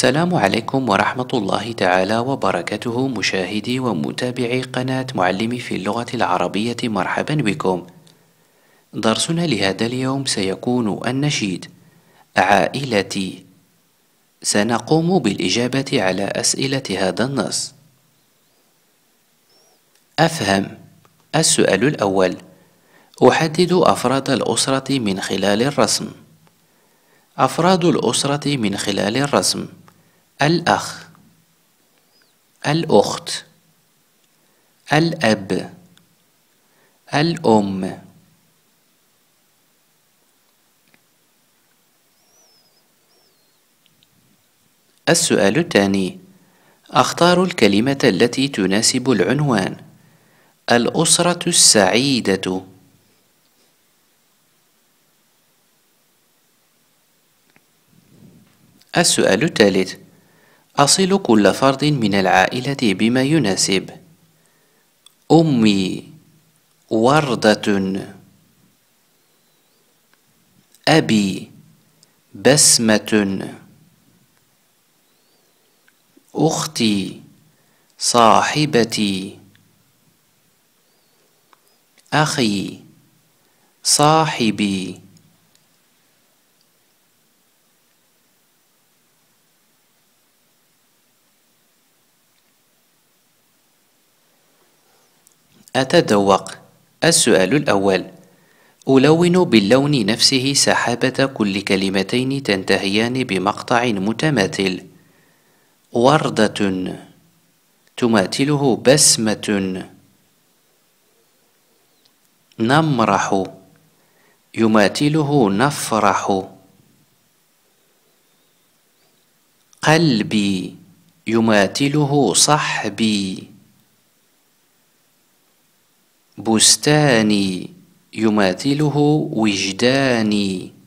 السلام عليكم ورحمة الله تعالى وبركاته مشاهدي ومتابعي قناة معلمي في اللغة العربية مرحبا بكم درسنا لهذا اليوم سيكون النشيد عائلتي سنقوم بالإجابة على أسئلة هذا النص أفهم السؤال الأول أحدد أفراد الأسرة من خلال الرسم أفراد الأسرة من خلال الرسم الأخ الأخت الأب الأم السؤال الثاني أختار الكلمة التي تناسب العنوان الأسرة السعيدة السؤال الثالث أصل كل فرد من العائلة بما يناسب أمي وردة أبي بسمة أختي صاحبتي أخي صاحبي أتذوق السؤال الأول ألون باللون نفسه سحابة كل كلمتين تنتهيان بمقطع متماثل وردة تماثله بسمة نمرح يماثله نفرح قلبي يماثله صحبي بستاني يماثله وجداني